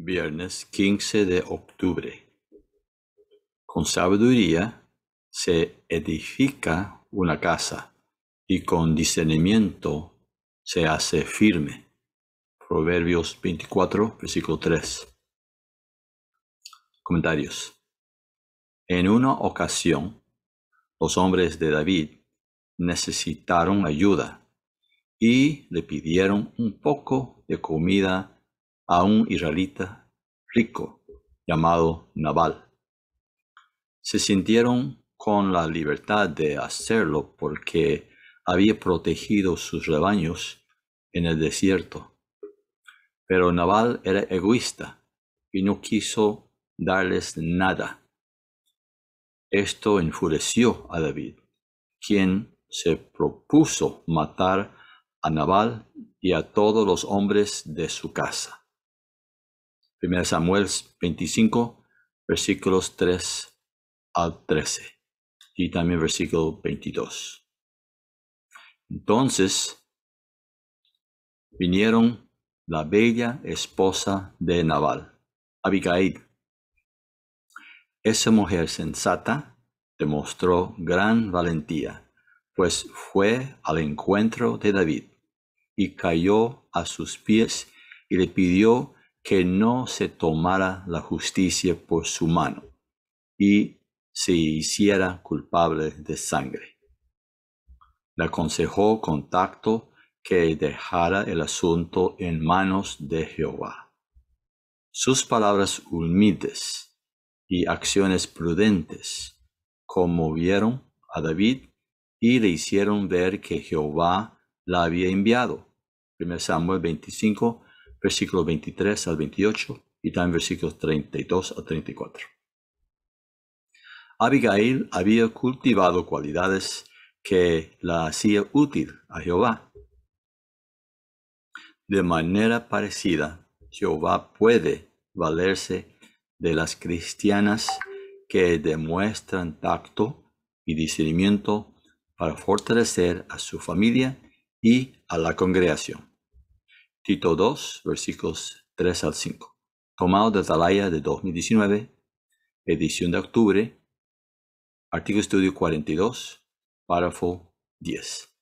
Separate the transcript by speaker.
Speaker 1: viernes 15 de octubre. Con sabiduría se edifica una casa y con discernimiento se hace firme. Proverbios 24, versículo 3. Comentarios. En una ocasión, los hombres de David necesitaron ayuda y le pidieron un poco de comida a un israelita rico llamado Nabal. Se sintieron con la libertad de hacerlo porque había protegido sus rebaños en el desierto. Pero Nabal era egoísta y no quiso darles nada. Esto enfureció a David, quien se propuso matar a Nabal y a todos los hombres de su casa. 1 Samuel 25, versículos 3 al 13 y también versículo 22. Entonces vinieron la bella esposa de Nabal, Abigail. Esa mujer sensata demostró gran valentía, pues fue al encuentro de David y cayó a sus pies y le pidió que no se tomara la justicia por su mano y se hiciera culpable de sangre. Le aconsejó con tacto que dejara el asunto en manos de Jehová. Sus palabras humildes y acciones prudentes conmovieron a David y le hicieron ver que Jehová la había enviado. 1 Samuel 25, Versículos 23 al 28 y también versículos 32 al 34. Abigail había cultivado cualidades que la hacían útil a Jehová. De manera parecida, Jehová puede valerse de las cristianas que demuestran tacto y discernimiento para fortalecer a su familia y a la congregación. Tito 2, versículos 3 al 5. Tomado de Atalaya de 2019, edición de octubre, artículo estudio 42, párrafo 10.